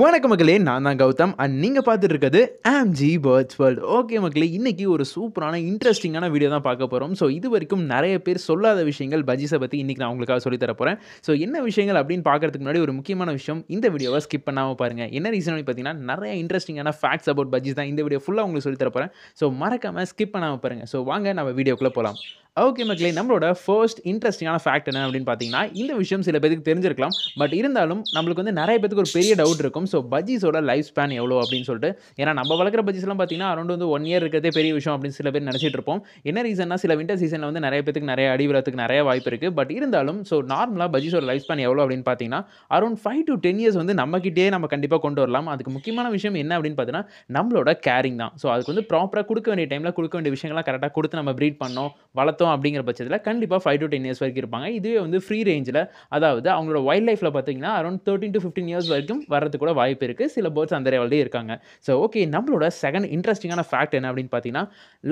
வணக்க மக்களே நான் தான் கௌதம் அண்ட் நீங்கள் பார்த்துட்டு இருக்கிறது ஜி பேர்ட்ஸ் வேர்ல்டு ஓகே மக்களே இன்றைக்கி ஒரு சூப்பரான இன்ட்ரெஸ்டிங்கான வீடியோ தான் பார்க்க போகிறோம் ஸோ இது வரைக்கும் நிறைய பேர் சொல்லாத விஷயங்கள் பஜிஸை பற்றி இன்றைக்கி நான் உங்களுக்காக சொல்லித்தர போகிறேன் ஸோ என்ன விஷயங்கள் அப்படின்னு பார்க்குறதுக்கு முன்னாடி ஒரு முக்கியமான விஷயம் இந்த வீடியோவை ஸ்கிப் பண்ணாமல் பாருங்கள் என்ன ரீசன் பார்த்தீங்கன்னா நிறைய இன்ட்ரெஸ்டிங்கான ஃபேக்ட்ஸ் அபவுட் பஜீஸ் தான் இந்த வீடியோ ஃபுல்லாக உங்களுக்கு சொல்லித்தர போகிறேன் ஸோ மறக்காமல் ஸ்கிப் பண்ணாமல் பாருங்கள் ஸோ வாங்க நம்ம வீடியோக்குள்ளே போகலாம் ஓகே மக்களே நம்மளோட ஃபர்ஸ்ட் இன்ட்ரெஸ்டிங்கான ஃபேக்ட் என்ன அப்படின்னு பார்த்தீங்கன்னா இந்த விஷயம் சில பேருக்கு தெரிஞ்சிருக்கலாம் பட் இருந்தாலும் நம்மளுக்கு வந்து நிறைய பேருக்கு ஒரு பெரிய டவுட் இருக்கும் ஸோ பஜ்ஜிஸோட லைஃப் ஸ்பேன் எவ்வளோ அப்படின்னு சொல்லிட்டு ஏன்னா நம்ம வளர்க்குற பஜ்ஜிஸ்லாம் பார்த்தீங்கன்னா அரௌண்ட் வந்து ஒன் இயர் இருக்கிறதே பெரிய விஷயம் அப்படின்னு சில பேர் நினச்சிட்டு இருப்போம் என்ன ரீசன்னா சில விண்டர் சீசனில் வந்து நிறைய பேருக்கு நிறைய அடி விழத்துக்கு நிறைய வாய்ப்பு இருக்குது பட் இருந்தாலும் ஸோ நார்மலாக பஜ்ஜிஸோட லைஃப் ஸ்பேன் எவ்வளோ அப்படின்னு பார்த்தீங்கன்னா around five to ten years வந்து நம்மக்கிட்டே நம்ம கண்டிப்பாக கொண்டு வரலாம் அதுக்கு முக்கியமான விஷயம் என்ன அப்படின்னு பார்த்தீங்கன்னா நம்மளோட கேரிங் தான் ஸோ அதுக்கு வந்து ப்ராப்பராக கொடுக்க வேண்டிய டைமில் கொடுக்க வேண்டிய விஷயங்கள்லாம் கரெக்டாக கொடுத்து நம்ம ப்ரீட் பண்ணோம் வளர்த்தோம் பார்த்தோம் அப்படிங்கிற பட்சத்தில் கண்டிப்பாக ஃபைவ் டு டென் இயர்ஸ் வரைக்கும் இருப்பாங்க இதுவே வந்து ஃப்ரீ ரேஞ்சில் அதாவது அவங்களோட வைல்ட் லைஃப்பில் பார்த்தீங்கன்னா around thirteen to fifteen years வரைக்கும் வரது கூட வாய்ப்பு இருக்குது சில பேர்ட்ஸ் அந்த லெவல்லே இருக்காங்க ஸோ ஓகே நம்மளோட செகண்ட் இன்ட்ரெஸ்டிங்கான ஃபேக்ட் என்ன அப்படின்னு பார்த்தீங்கன்னா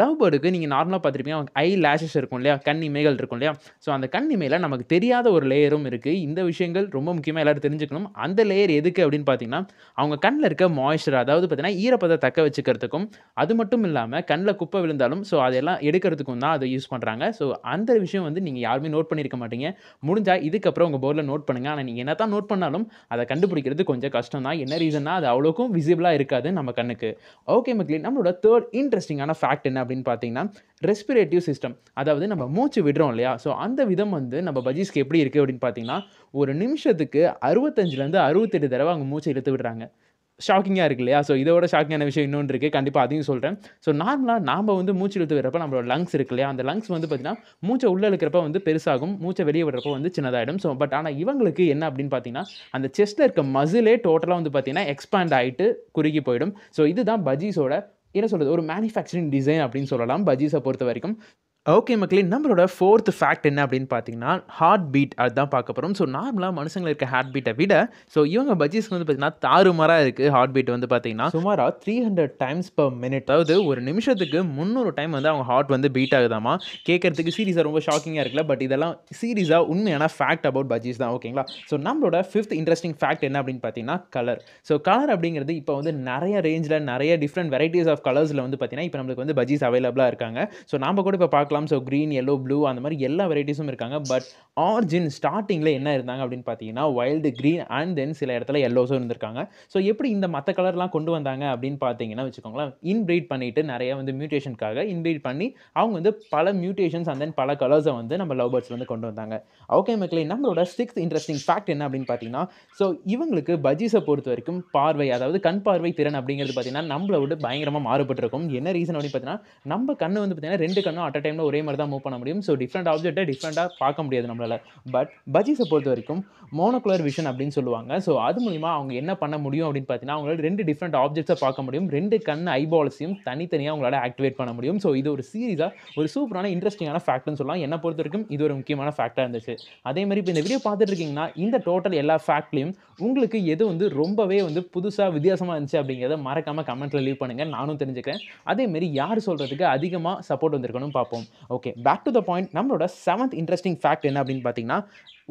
லவ் பேர்டுக்கு நீங்கள் நார்மலாக பார்த்துருப்பீங்க அவங்க ஐ லேஷஸ் இருக்கும் இல்லையா கண் இமைகள் இருக்கும் இல்லையா ஸோ அந்த கண் இமையில் நமக்கு தெரியாத ஒரு லேயரும் இருக்குது இந்த விஷயங்கள் ரொம்ப முக்கியமாக எல்லோரும் தெரிஞ்சுக்கணும் அந்த லேயர் எதுக்கு அப்படின்னு பார்த்தீங்கன்னா அவங்க கண்ணில் இருக்க மாய்ஸ்சர் அதாவது பார்த்தீங்கன்னா ஈரப்பதை தக்க வச்சுக்கிறதுக்கும் அது மட்டும் இல்லாமல் கண்ணில் குப்பை விழுந்தாலும் ஸோ அதெல்லாம் எடுக்கிறதுக்கும் தான் அதை யூஸ் பண்ணுறாங்க சொல்கிறாங்க ஸோ அந்த விஷயம் வந்து நீங்கள் யாருமே நோட் பண்ணியிருக்க மாட்டீங்க முடிஞ்சால் இதுக்கப்புறம் உங்கள் போர்டில் நோட் பண்ணுங்கள் ஆனால் நீங்கள் என்ன தான் நோட் பண்ணாலும் அதை கண்டுபிடிக்கிறது கொஞ்சம் கஷ்டம் தான் என்ன ரீசன்னா அது அவ்வளோக்கும் விசிபிளாக இருக்காது நம்ம கண்ணுக்கு ஓகே மக்களே நம்மளோட தேர்ட் இன்ட்ரெஸ்டிங்கான ஃபேக்ட் என்ன அப்படின்னு பார்த்தீங்கன்னா ரெஸ்பிரேட்டிவ் சிஸ்டம் அதாவது நம்ம மூச்சு விடுறோம் இல்லையா ஸோ அந்த விதம் வந்து நம்ம பஜீஸ்க்கு எப்படி இருக்குது அப்படின்னு பார்த்தீங்கன்னா ஒரு நிமிஷத்துக்கு அறுபத்தஞ்சிலேருந்து அறுபத்தெட்டு தடவை அவங்க மூச்சை இழுத்து விடுறாங்க ஷாக்கிங்காக இருக்கு இல்லையா ஸோ இதோட ஷாக்கிங்கான விஷயம் இன்னொன்று இருக்குது கண்டிப்பாக அதையும் சொல்கிறேன் ஸோ நார்மலாக நாம் வந்து மூச்சு இழுத்து விடுறப்ப நம்மளோட லங்ஸ் இருக்கு இல்லையா அந்த லங்ஸ் வந்து பார்த்திங்கன்னா மூச்சை உள்ளே இழுக்கிறப்ப வந்து பெருசாகும் மூச்சை வெளியே விடுறப்ப வந்து சின்னதாகிடும் ஸோ பட் ஆனால் இவங்களுக்கு என்ன அப்படின்னு பார்த்தீங்கன்னா அந்த செஸ்ட்டில் இருக்க மசிலே டோட்டலாக வந்து பார்த்திங்கன்னா எக்ஸ்பேண்ட் ஆகிட்டு குறுகி போயிடும் ஸோ இதுதான் பஜீஸோட என்ன சொல்கிறது ஒரு மேனுஃபேக்சரிங் டிசைன் அப்படின்னு சொல்லலாம் பஜீஸை பொறுத்த வரைக்கும் ஓகே மக்களே நம்மளோட ஃபோர்த் ஃபேக்ட் என்ன அப்படின்னு பார்த்தீங்கன்னா ஹார்ட் பீட் அதுதான் பார்க்க போகிறோம் ஸோ நார்மலாக மனுஷங்களை இருக்க ஹார்ட் பீட்டை விட ஸோ இவங்க பஜ்ஜீஸ் வந்து பார்த்தீங்கன்னா தாறுமாறாக இருக்குது ஹார்ட் பீட் வந்து பார்த்தீங்கன்னா சுமாராக three hundred times per minute அதாவது ஒரு நிமிஷத்துக்கு முந்நூறு டைம் வந்து அவங்க ஹார்ட் வந்து பீட் ஆகுதாமா கேட்குறதுக்கு சீரியஸாக ரொம்ப ஷாக்கிங்காக இருக்குல்ல பட் இதெல்லாம் சீரியஸாக உண்மையான ஃபேக்ட் அபவுட் பஜ்ஜீஸ் தான் ஓகேங்களா ஸோ நம்மளோட ஃபிஃப்த் இன்ட்ரெஸ்டிங் ஃபேக்ட் என்ன அப்படின்னு பார்த்தீங்கன்னா கலர் ஸோ கலர் அப்படிங்கிறது இப்போ வந்து நிறைய ரேஞ்சில் நிறைய டிஃப்ரெண்ட் வெரைட்டிஸ் ஆஃப் கலர்ஸில் வந்து பார்த்தீங்கன்னா இப்போ நம்மளுக்கு வந்து பஜ்ஜீஸ் அவைலபிளாக இருக்காங்க ஸோ நம்ம கூட இப்போ பார்க்க பார்க்கலாம் ஸோ க்ரீன் எல்லோ ப்ளூ அந்த மாதிரி எல்லா வெரைட்டிஸும் இருக்காங்க பட் ஆர்ஜின் ஸ்டார்டிங்கில் என்ன இருந்தாங்க அப்படின்னு பார்த்தீங்கன்னா வைல்டு க்ரீன் அண்ட் தென் சில இடத்துல எல்லோஸும் இருந்திருக்காங்க ஸோ எப்படி இந்த மற்ற கலர்லாம் கொண்டு வந்தாங்க அப்படின்னு பார்த்தீங்கன்னா வச்சுக்கோங்களேன் இன்பிரீட் பண்ணிவிட்டு நிறைய வந்து மியூட்டேஷனுக்காக இன்பிரீட் பண்ணி அவங்க வந்து பல மியூட்டேஷன்ஸ் அண்ட் தென் பல கலர்ஸை வந்து நம்ம லவ் பேர்ட்ஸ் வந்து கொண்டு வந்தாங்க ஓகே மக்களே நம்மளோட சிக்ஸ்த் இன்ட்ரெஸ்டிங் ஃபேக்ட் என்ன அப்படின்னு பார்த்தீங்கன்னா ஸோ இவங்களுக்கு பஜீஸை பொறுத்த வரைக்கும் பார்வை அதாவது கண் பார்வை திறன் அப்படிங்கிறது பார்த்தீங்கன்னா நம்மளோட பயங்கரமாக மாறுபட்டிருக்கும் என்ன ரீசன் அப்படின்னு பார்த்தீங்கன்னா நம்ம கண்ணு வந்து பார்த்தீங்கன்னா ரெண்டு கண்ணும் அட் அ டைம் ஒரே மாதிரி தான் மூவ் பண்ண முடியும் ஸோ டிஃப்ரெண்ட் ஆப்ஜெக்ட்டை டிஃப்ரெண்ட்டாக பார்க்க முடியாது நம்மளால் பட் பஜிஸை பொறுத்த வரைக்கும் மோனோகுலர் விஷன் அப்படின்னு சொல்லுவாங்க ஸோ அது மூலிமா அவங்க என்ன பண்ண முடியும் அப்படின்னு பார்த்தீங்கன்னா அவங்களால ரெண்டு டிஃப்ரெண்ட் ஆப்ஜெக்ட்ஸை பார்க்க முடியும் ரெண்டு கண் ஐபால்ஸையும் தனித்தனியாக அவங்களால ஆக்டிவேட் பண்ண முடியும் ஸோ இது ஒரு சீரீஸாக ஒரு சூப்பரான இன்ட்ரெஸ்டிங்கான ஃபேக்ட்னு சொல்லலாம் என்னை பொறுத்த வரைக்கும் இது ஒரு முக்கியமான ஃபேக்டாக இருந்துச்சு அதே மாதிரி இப்போ இந்த வீடியோ பார்த்துட்டு இருக்கீங்கன்னா இந்த டோட்டல் எல்லா ஃபேக்ட்லையும் உங்களுக்கு எது வந்து ரொம்பவே வந்து புதுசாக வித்தியாசமாக இருந்துச்சு அப்படிங்கிறத மறக்காமல் கமெண்ட்டில் லீவ் பண்ணுங்கள் நானும் தெரிஞ்சுக்கிறேன் அதேமாரி யார் சொல்கிறதுக்கு அதிகமாக சப்போர்ட் வந்திருக்கணும்னு பார்ப்போம் okay back to the point நம்மளோட செவன்த் இன்ட்ரெஸ்டிங் ஃபேக்ட் என்ன அப்படின்னு பார்த்தீங்கன்னா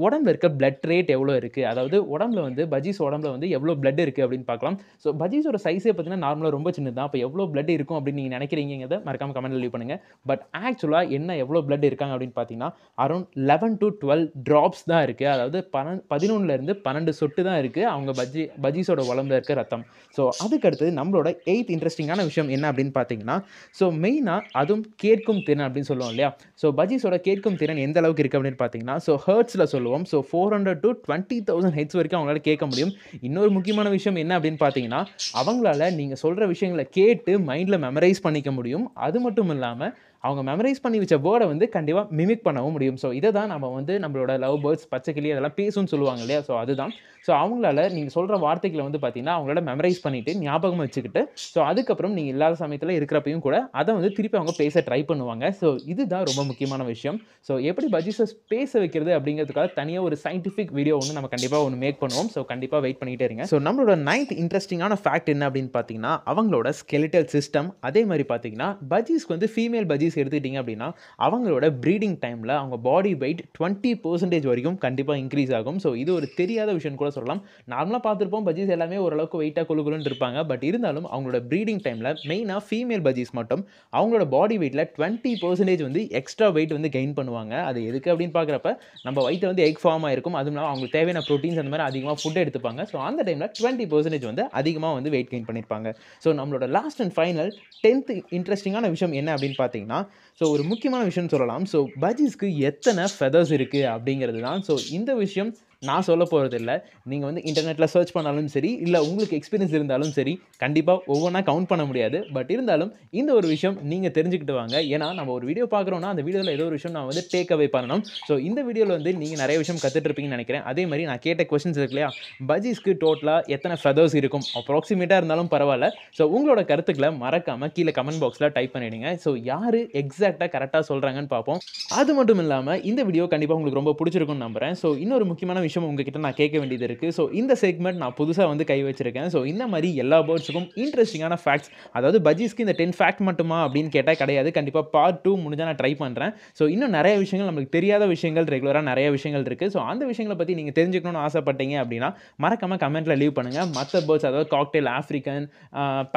உடம்புல இருக்க பிளட் ரேட் எவ்வளோ இருக்குது அதாவது உடம்புல வந்து பஜீஸ் உடம்புல வந்து எவ்வளோ பிளட் இருக்குது அப்படின்னு பார்க்கலாம் ஸோ பஜீஸோட சைஸே பார்த்தீங்கன்னா நார்மலாக ரொம்ப சின்னது தான் அப்போ எவ்வளோ பிளட் இருக்கும் அப்படின்னு நீங்கள் நினைக்கிறீங்கிறத மறக்காமல் கமெண்ட் லீவ் பண்ணுங்கள் பட் ஆக்சுவலாக என்ன எவ்வளோ பிளட் இருக்காங்க அப்படின்னு பார்த்தீங்கன்னா around eleven to twelve drops தான் இருக்குது அதாவது பன பதினொன்றுலேருந்து பன்னெண்டு சொட்டு தான் இருக்குது அவங்க பஜ்ஜி பஜீஸோட உடம்புல இருக்க ரத்தம் ஸோ அதுக்கு அடுத்தது நம்மளோட எயித் இன்ட்ரெஸ்டிங்கான விஷயம் என்ன அப்படின்னு பார்த்தீங்கன்னா ஸோ மெயினாக அதுவும் கேட்கும் திறன் அப்படின்னு சொல்லுவோம் இல்லையா ஸோ பஜீஸோட கேட்கும் திறன் எந்த அளவுக்கு இருக்குது அப்படின்னு பார்த்தீங்கன்னா ஸோ ஹர்ட்ஸில் சொல்லுவோம் சொல்லுவோம் so four hundred to twenty thousand hertz வரைக்கும் அவங்களால கேட்க முடியும் இன்னொரு முக்கியமான விஷயம் என்ன அப்படின்னு பார்த்தீங்கன்னா அவங்களால நீங்கள் சொல்கிற விஷயங்களை கேட்டு மைண்டில் மெமரைஸ் பண்ணிக்க முடியும் அது மட்டும் இல்லாமல் அவங்க மெமரைஸ் பண்ணி வச்ச வேர்டை வந்து கண்டிப்பாக மிமிக் பண்ணவும் முடியும் ஸோ இதை தான் நம்ம வந்து நம்மளோட லவ் பேர்ட்ஸ் பச்சைக்கிளி அதெல்லாம் பேசும்னு சொல்லுவாங்க இல்லையா ஸோ அதுதான் ஸோ அவங்களால நீங்கள் சொல்கிற வார்த்தைகளை வந்து பார்த்தீங்கன்னா அவங்களோட மெமரைஸ் பண்ணிவிட்டு ஞாபகம் வச்சுக்கிட்டு ஸோ அதுக்கப்புறம் நீங்கள் இல்லாத சமயத்தில் இருக்கிறப்பையும் கூட அதை வந்து திருப்பி அவங்க பேச ட்ரை பண்ணுவாங்க ஸோ இதுதான் ரொம்ப முக்கியமான விஷயம் ஸோ எப்படி பஜிசஸ் பேச வைக்கிறது அப்படிங்கிறதுக்காக தனியாக ஒரு சயின்டிஃபிக் வீடியோ ஒன்று நம்ம கண்டிப்பாக ஒன்று மேக் பண்ணுவோம் ஸோ கண்டிப்பாக வெயிட் பண்ணிகிட்டே இருங்க ஸோ நம்மளோட நைன்த் இன்ட்ரெஸ்டிங்கான ஃபேக்ட் என்ன அப்படின்னு பார்த்தீங்கன்னா அவங்களோட ஸ்கெலிட்டல் சிஸ்டம் அதே மாதிரி பார்த்தீங்கன்னா பஜிஸ்க்கு வந்து ஃபீமேல் பஜிஸ் லேடிஸ் எடுத்துக்கிட்டிங்க அப்படின்னா அவங்களோட ப்ரீடிங் டைமில் அவங்க பாடி வெயிட் டுவெண்ட்டி பர்சன்டேஜ் வரைக்கும் கண்டிப்பாக இன்க்ரீஸ் ஆகும் ஸோ இது ஒரு தெரியாத விஷயம் கூட சொல்லலாம் நார்மலாக பார்த்துருப்போம் பஜ்ஜீஸ் எல்லாமே ஓரளவுக்கு வெயிட்டாக கொழுகுலுன்னு இருப்பாங்க பட் இருந்தாலும் அவங்களோட ப்ரீடிங் டைமில் மெயினாக ஃபீமேல் பஜ்ஜீஸ் மட்டும் அவங்களோட பாடி வெயிட்டில் டுவெண்ட்டி பர்சன்டேஜ் வந்து எக்ஸ்ட்ரா வெயிட் வந்து கெயின் பண்ணுவாங்க அது எதுக்கு அப்படின்னு பார்க்குறப்ப நம்ம வயிற்று வந்து எக் ஃபார்ம் ஆயிருக்கும் அதுவும் இல்லாமல் அவங்களுக்கு தேவையான ப்ரோட்டீன்ஸ் அந்த மாதிரி அதிகமாக ஃபுட் எடுத்துப்பாங்க ஸோ அந்த டைமில் டுவெண்ட்டி பர்சன்டேஜ் வந்து அதிகமாக வந்து வெயிட் கெயின் பண்ணியிருப்பாங்க ஸோ நம்மளோட லாஸ்ட் அண்ட் ஃபைனல் டென்த்து இன்ட்ரெஸ்டிங்கான விஷயம் என்ன அப்படின்னு பார்த்தீங்கன்னா பார்த்தீங்கன்னா ஸோ ஒரு முக்கியமான விஷயம்னு சொல்லலாம் ஸோ பஜீஸ்க்கு எத்தனை ஃபெதர்ஸ் இருக்குது அப்படிங்கிறது தான் ஸோ இந்த விஷயம் நான் சொல்ல போகிறது இல்லை நீங்கள் வந்து இன்டர்நெட்டில் சர்ச் பண்ணாலும் சரி இல்லை உங்களுக்கு எக்ஸ்பீரியன்ஸ் இருந்தாலும் சரி கண்டிப்பாக ஒவ்வொன்றா கவுண்ட் பண்ண முடியாது பட் இருந்தாலும் இந்த ஒரு விஷயம் நீங்கள் தெரிஞ்சுக்கிட்டு வாங்க ஏன்னா நம்ம ஒரு வீடியோ பார்க்குறோன்னா அந்த வீடியோவில் ஏதோ ஒரு விஷயம் நான் வந்து டேக் அவே பண்ணணும் ஸோ இந்த வீடியோவில் வந்து நீங்கள் நிறைய விஷயம் கற்றுட்ருப்பீங்கன்னு நினைக்கிறேன் அதே மாதிரி நான் கேட்ட கொஸ்டின்ஸ் இருக்கு இல்லையா பஜீஸ்க்கு டோட்டலாக எத்தனை ஃபெதர்ஸ் இருக்கும் அப்ராக்சிமேட்டாக இருந்தாலும் பரவாயில்ல ஸோ உங்களோட கருத்துக்களை மறக்காமல் கீழே கமெண்ட் பாக்ஸில் டைப் பண்ணிவிடுங்க ஸோ யார் எக்ஸாக்டாக கரெக்டாக சொல்கிறாங்கன்னு பார்ப்போம் அது மட்டும் இல்லாமல் இந்த வீடியோ கண்டிப்பாக உங்களுக்கு ரொம்ப பிடிச்சிருக்கும்னு நம்புகிறேன் ஸோ இன்னொரு முக்கியமான விஷயம் உங்ககிட்ட நான் கேட்க வேண்டியது இருக்குது ஸோ இந்த செக்மெண்ட் நான் புதுசாக வந்து கை வச்சிருக்கேன் ஸோ இந்த மாதிரி எல்லா பேர்ட்ஸுக்கும் இன்ட்ரெஸ்டிங்கான ஃபேக்ட்ஸ் அதாவது பஜ்ஜிஸ்க்கு இந்த டென் ஃபேக்ட் மட்டுமா அப்படின்னு கேட்டால் கிடையாது கண்டிப்பாக பார்ட் டூ முடிஞ்சால் நான் ட்ரை பண்ணுறேன் ஸோ இன்னும் நிறைய விஷயங்கள் நம்மளுக்கு தெரியாத விஷயங்கள் ரெகுலராக நிறைய விஷயங்கள் இருக்குது ஸோ அந்த விஷயங்களை பற்றி நீங்கள் தெரிஞ்சுக்கணும்னு ஆசைப்பட்டீங்க அப்படின்னா மறக்காமல் கமெண்ட்டில் லீவ் பண்ணுங்கள் மற்ற பேர்ட்ஸ் அதாவது காக்டெயில் ஆஃப்ரிக்கன்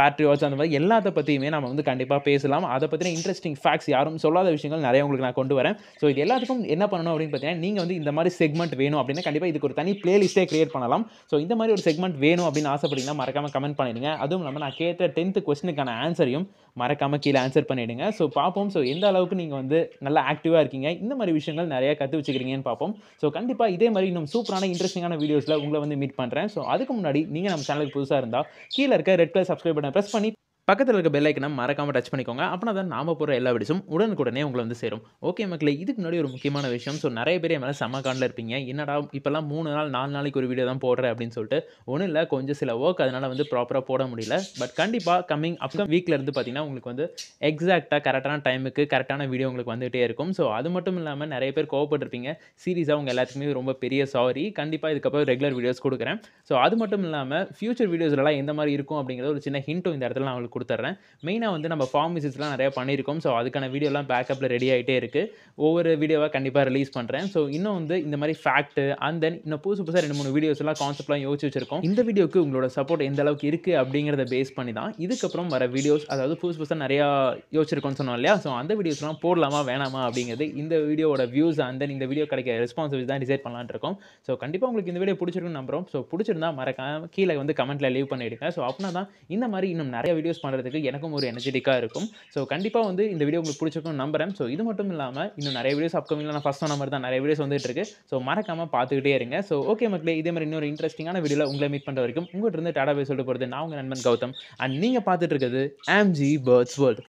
பேட்ரியாட்ஸ் அந்த மாதிரி எல்லாத்த பற்றியுமே நம்ம வந்து கண்டிப்பாக பேசலாம் அதை பற்றின இன்ட்ரெஸ்டிங் ஃபேக்ட்ஸ் யாரும் சொல்லாத விஷயங்கள் நிறைய உங்களுக்கு நான் கொண்டு வரேன் ஸோ இது எல்லாத்துக்கும் என்ன பண்ணணும் அப்படின்னு பார்த்தீங்கன்னா நீங்கள் வந்து இந்த மாதிரி செக்மெண்ட் வேணும் அப்படின்னா கண்டிப்பாக கண்டிப்பாக இதுக்கு ஒரு தனி பிளேலிஸ்ட்டே கிரியேட் பண்ணலாம் ஸோ இந்த மாதிரி ஒரு செக்மெண்ட் வேணும் அப்படின்னு ஆசைப்பட்டீங்கன்னா மறக்காமல் கமெண்ட் பண்ணிடுங்க அதுவும் இல்லாமல் நான் கேட்ட டென்த்து கொஸ்டினுக்கான ஆன்சரையும் மறக்காமல் கீழே ஆன்சர் பண்ணிவிடுங்க ஸோ பார்ப்போம் ஸோ எந்த அளவுக்கு நீங்கள் வந்து நல்லா ஆக்டிவாக இருக்கீங்க இந்த மாதிரி விஷயங்கள் நிறையா கற்று வச்சுக்கிறீங்கன்னு பார்ப்போம் ஸோ கண்டிப்பாக இதே மாதிரி இன்னும் சூப்பரான இன்ட்ரெஸ்டிங்கான வீடியோஸில் உங்களை வந்து மீட் பண்ணுறேன் ஸோ அதுக்கு முன்னாடி நீங்கள் நம்ம சேனலுக்கு புதுசாக இருந்தால் கீழே இருக்க ரெட் கலர் சப்ஸ்கிரைப் பண்ண ப்ரெஸ் பண்ணி பக்கத்தில் இருக்க பெல் ஐக்கனை மறக்காமல் டச் பண்ணிக்கோங்க அப்படின்னா தான் நாம போகிற எல்லா விடிச்சும் உடனுக்குடனே உங்களை வந்து சேரும் ஓகே மக்களே இதுக்கு முன்னாடி ஒரு முக்கியமான விஷயம் ஸோ நிறைய பேர் மேலே செம்ம காண்டில் இருப்பீங்க என்னடா இப்போல்லாம் மூணு நாள் நாலு நாளைக்கு ஒரு வீடியோ தான் போடுறேன் அப்படின்னு சொல்லிட்டு ஒன்றும் இல்லை கொஞ்சம் சில ஒர்க் அதனால் வந்து ப்ராப்பராக போட முடியல பட் கண்டிப்பாக கம்மிங் அப்கம் வீக்கில் இருந்து பார்த்தீங்கன்னா உங்களுக்கு வந்து எக்ஸாக்டாக கரெக்டான டைமுக்கு கரெக்டான வீடியோ உங்களுக்கு வந்துகிட்டே இருக்கும் ஸோ அது மட்டும் இல்லாமல் நிறைய பேர் கோவப்பட்டிருப்பீங்க சீரியஸாக உங்கள் எல்லாத்துக்குமே ரொம்ப பெரிய சாரி கண்டிப்பாக இதுக்கப்புறம் ரெகுலர் வீடியோஸ் கொடுக்குறேன் ஸோ அது மட்டும் இல்லாமல் ஃபியூச்சர் வீடியோஸ்லாம் எந்த மாதிரி இருக்கும் அப்படிங்கிறத ஒரு சின்ன ஹிண்ட்டும் இந்த இடத்துல நான் உங்களுக்கு கொடுத்துட்றேன் மெயினாக வந்து நம்ம ஃபார்ம் விசிட்ஸ்லாம் நிறையா பண்ணியிருக்கோம் ஸோ அதுக்கான வீடியோலாம் பேக்கப்பில் ரெடி ஆகிட்டே இருக்குது ஒவ்வொரு வீடியோவாக கண்டிப்பாக ரிலீஸ் பண்ணுறேன் ஸோ இன்னும் வந்து இந்த மாதிரி ஃபேக்ட்டு அண்ட் தென் இன்னும் புதுசு புதுசாக ரெண்டு மூணு வீடியோஸ்லாம் கான்செப்ட்லாம் யோசிச்சு வச்சிருக்கோம் இந்த வீடியோக்கு உங்களோட சப்போர்ட் எந்த அளவுக்கு இருக்குது அப்படிங்கிறத பேஸ் பண்ணி தான் இதுக்கப்புறம் வர வீடியோஸ் அதாவது புதுசு புதுசாக நிறையா யோசிச்சிருக்கோம்னு சொன்னோம் இல்லையா ஸோ அந்த வீடியோஸ்லாம் போடலாமா வேணாமா அப்படிங்கிறது இந்த வீடியோட வியூஸ் அண்ட் தென் இந்த வீடியோ கிடைக்கிற ரெஸ்பான்ஸ் வச்சு தான் டிசைட் பண்ணலான் இருக்கோம் ஸோ கண்டிப்பாக உங்களுக்கு இந்த வீடியோ பிடிச்சிருக்குன்னு நம்புறோம் ஸோ பிடிச்சிருந்தா மறக்காம கீழே வந்து கமெண்ட்டில் லீவ் பண்ணிவிடுங்க ஸோ அப்படின்னா தான் இந்த மாதிரி இன்னும் நிறைய வீடியோஸ் பண்ணுறதுக்கு எனக்கும் ஒரு எனர்ஜெட்டிக்காக இருக்கும் ஸோ கண்டிப்பாக வந்து இந்த வீடியோ உங்களுக்கு பிடிச்சிருக்கும்னு நம்புறேன் ஸோ இது மட்டும் இல்லாமல் இன்னும் நிறைய வீடியோஸ் அப்கமிங்கில் நான் ஃபஸ்ட் சொன்ன மாதிரி தான் நிறைய வீடியோஸ் வந்துட்டு இருக்கு ஸோ மறக்காமல் பார்த்துக்கிட்டே இருங்க ஸோ ஓகே மக்களே இதே மாதிரி இன்னொரு இன்ட்ரெஸ்டிங்கான வீடியோ உங்களை மீட் பண்ணுற வரைக்கும் உங்கள்கிட்ட இருந்து டாடா பேசிட்டு போகிறது நான் உங்கள் நண்பன் கௌதம் அண்ட் நீங்கள் பார்த்துட்டு இருக்கிறது ஆம்ஜி பேர்ட்ஸ் வேர்ல்டு